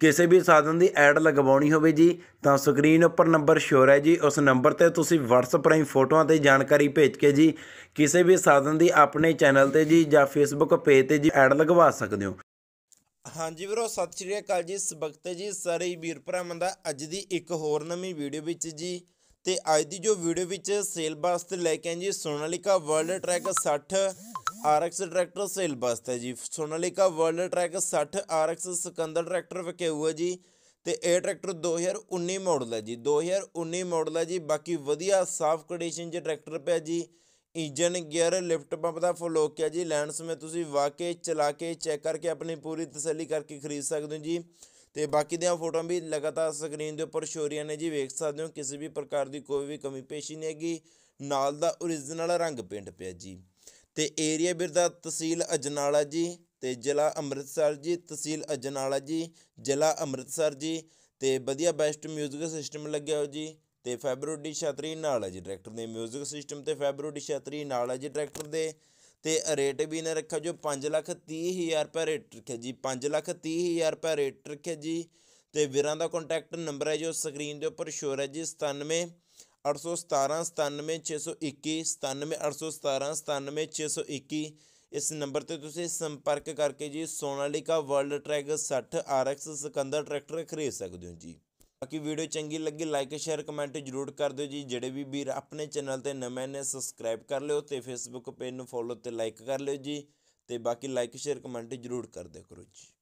ਕਿਸੇ ਵੀ ਸਾਧਨ ਦੀ ਐਡ ਲਗਵਾਉਣੀ ਹੋਵੇ ਜੀ ਤਾਂ ਸਕਰੀਨ ਉੱਪਰ ਨੰਬਰ ਸ਼ੋਰ ਹੈ ਜੀ ਉਸ ਨੰਬਰ ਤੇ ਤੁਸੀਂ WhatsApp ਰਾਹੀਂ ਫੋਟੋਆਂ ਤੇ ਜਾਣਕਾਰੀ ਭੇਜ ਕੇ ਜੀ ਕਿਸੇ ਵੀ ਸਾਧਨ ਦੀ ਆਪਣੇ ਚੈਨਲ ਤੇ ਜੀ ਜਾਂ Facebook ਪੇਜ ਤੇ ਜੀ ਐਡ ਲਗਵਾ ਸਕਦੇ ਹੋ ਹਾਂਜੀ ਵੀਰੋ ਸਤਿ ਸ਼੍ਰੀ ਅਕਾਲ ਜੀ ਸਬਕਤ ਜੀ ਸਾਰੇ ਵੀਰ ਭਰਾਵਾਂ ਦਾ ਅੱਜ ਦੀ ਇੱਕ ਹੋਰ ਨਵੀਂ ਵੀਡੀਓ ਵਿੱਚ ਜੀ ਤੇ ਅੱਜ ਦੀ ਜੋ ਵੀਡੀਓ ਵਿੱਚ ਸੇਲ ਵਾਸਤੇ ਲੈ ਕੇ ਆਏ ਜੀ Sonalika world track 60 R X tractor sale ਬਸਤ ਹੈ ਜੀ Sonalika world track 60 R X Sikandar tractor ਵਿਕੇ ਹੋਇਆ ਜੀ ਤੇ ਇਹ ਟਰੈਕਟਰ 2019 ਮਾਡਲ ਹੈ ਜੀ 2019 ਮਾਡਲ ਹੈ ਜੀ ਬਾਕੀ ਵਧੀਆ ਸਾਫ ਕੰਡੀਸ਼ਨ 'ਚ ਟਰੈਕਟਰ ਪਿਆ ਜੀ ਇੰਜਨ ਗੇਅਰ ਲਿਫਟ ਪੰਪ ਦਾ ਫੁੱਲ ਹੋ ਗਿਆ ਜੀ ਲੈਂਡਸ ਮੈਂ ਤੁਸੀਂ ਵਾਕੇ ਚਲਾ ਕੇ ਚੈੱਕ ਕਰਕੇ ਆਪਣੀ ਪੂਰੀ ਤਸੱਲੀ ਕਰਕੇ ਖਰੀਦ ਸਕਦੇ ਹੋ ਜੀ ਤੇ ਬਾਕੀ ਦੀਆਂ ਫੋਟੋਆਂ ਵੀ ਲਗਾਤਾਰ ਸਕਰੀਨ ਦੇ ਉੱਪਰ ਸ਼ੋਰੀਆਂ ਨੇ ਜੀ ਵੇਖ ਸਕਦੇ ਹੋ ਕਿਸੇ ਵੀ ਪ੍ਰਕਾਰ ਦੀ ਕੋਈ ਵੀ ਕਮੀ ਪੇਸ਼ੀ ਨਹੀਂ ਹੈਗੀ ਨਾਲ ਦਾ origignal ਰੰਗ ਪੇਂਟ ਪਿਆ ਜੀ ਤੇ ਏਰੀਆ ਵੀਰ ਦਾ ਤਹਿਸੀਲ ਅਜਨਾਲਾ ਜੀ ਤੇ ਜ਼ਿਲ੍ਹਾ ਅੰਮ੍ਰਿਤਸਰ ਜੀ ਤਹਿਸੀਲ ਅਜਨਾਲਾ ਜੀ ਜ਼ਿਲ੍ਹਾ ਅੰਮ੍ਰਿਤਸਰ ਜੀ ਤੇ ਵਧੀਆ ਬੈਸਟ 뮤직 ਸਿਸਟਮ ਲੱਗਿਆ ਹੋ ਜੀ ਤੇ ਫੈਬਰੋਡੀ ਛਤਰੀ ਨਾਲ ਹੈ ਜੀ ਡਾਇਰੈਕਟਰ ਦੇ 뮤직 ਸਿਸਟਮ ਤੇ ਫੈਬਰੋਡੀ ਛਤਰੀ ਨਾਲ ਹੈ ਜੀ ਡਾਇਰੈਕਟਰ ਦੇ ਤੇ ਰੇਟ ਵੀ ਨੇ ਰੱਖਿਆ ਜੋ 5 ਲੱਖ 30 ਹਜ਼ਾਰ ਰੁਪਏ ਰੇਟ ਰੱਖਿਆ ਜੀ 5 ਲੱਖ 30 ਹਜ਼ਾਰ ਰੁਪਏ ਰੇਟ ਰੱਖਿਆ ਜੀ ਤੇ ਵੀਰਾਂ ਦਾ ਕੰਟੈਕਟ ਨੰਬਰ ਹੈ ਜੋ ਸਕਰੀਨ ਦੇ ਉੱਪਰ ਸ਼ੋਰ ਹੈ ਜੀ 97 817 97621 97817 97621 ਇਸ ਨੰਬਰ ਤੇ ਤੁਸੀਂ ਸੰਪਰਕ ਕਰਕੇ ਜੀ Sonalika world track 60 RX Sikandar tractor ਖਰੀਦ ਸਕਦੇ ਹੋ ਜੀ ਬਾਕੀ ਵੀਡੀਓ ਚੰਗੀ ਲੱਗੀ ਲਾਈਕ ਸ਼ੇਅਰ ਕਮੈਂਟ ਜਰੂਰ ਕਰ ਦਿਓ ਜੀ ਜਿਹੜੇ ਵੀ ਵੀਰ ਆਪਣੇ ਚੈਨਲ ਤੇ ਨਵੇਂ ਨੇ ਸਬਸਕ੍ਰਾਈਬ ਕਰ ਲਿਓ ਤੇ ਫੇਸਬੁੱਕ ਪੇਜ ਨੂੰ ਫੋਲੋ ਤੇ ਲਾਈਕ ਕਰ ਲਿਓ ਜੀ ਤੇ ਬਾਕੀ ਲਾਈਕ ਸ਼ੇਅਰ ਕਮੈਂਟ ਜਰੂਰ ਕਰਦੇ ਕਰੋ ਜੀ